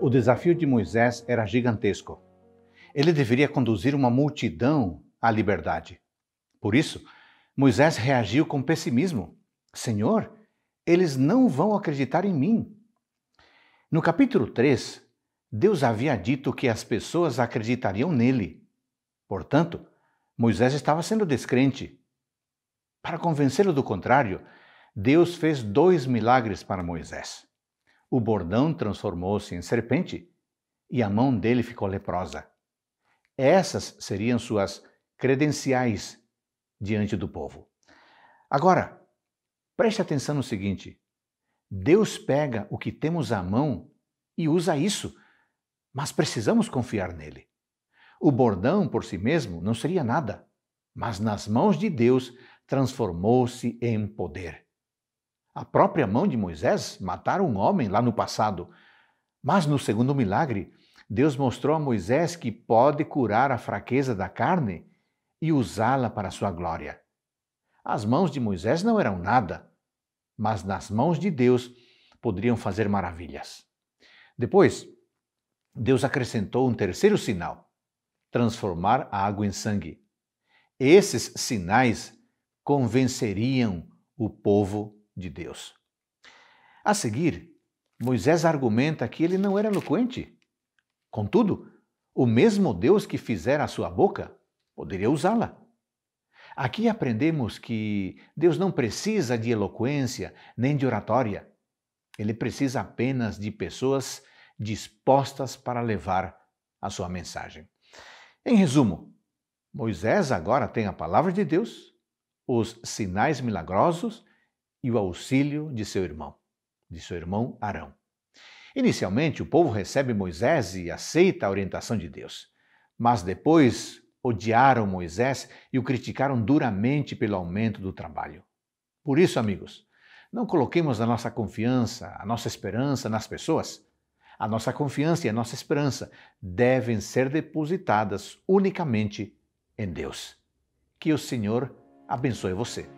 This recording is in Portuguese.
O desafio de Moisés era gigantesco. Ele deveria conduzir uma multidão à liberdade. Por isso, Moisés reagiu com pessimismo: Senhor, eles não vão acreditar em mim. No capítulo 3, Deus havia dito que as pessoas acreditariam nele. Portanto, Moisés estava sendo descrente. Para convencê-lo do contrário, Deus fez dois milagres para Moisés. O bordão transformou-se em serpente e a mão dele ficou leprosa. Essas seriam suas credenciais diante do povo. Agora, preste atenção no seguinte: Deus pega o que temos à mão e usa isso, mas precisamos confiar nele. O bordão por si mesmo não seria nada, mas nas mãos de Deus transformou-se em poder a própria mão de Moisés matar um homem lá no passado. Mas no segundo milagre, Deus mostrou a Moisés que pode curar a fraqueza da carne e usá-la para sua glória. As mãos de Moisés não eram nada, mas nas mãos de Deus poderiam fazer maravilhas. Depois, Deus acrescentou um terceiro sinal: transformar a água em sangue. Esses sinais convenceriam o povo de Deus. A seguir, Moisés argumenta que ele não era eloquente. Contudo, o mesmo Deus que fizera a sua boca poderia usá-la. Aqui aprendemos que Deus não precisa de eloquência nem de oratória. Ele precisa apenas de pessoas dispostas para levar a sua mensagem. Em resumo, Moisés agora tem a palavra de Deus, os sinais milagrosos e o auxílio de seu irmão, de seu irmão Arão. Inicialmente, o povo recebe Moisés e aceita a orientação de Deus, mas depois odiaram Moisés e o criticaram duramente pelo aumento do trabalho. Por isso, amigos, não coloquemos a nossa confiança, a nossa esperança nas pessoas. A nossa confiança e a nossa esperança devem ser depositadas unicamente em Deus. Que o Senhor abençoe você.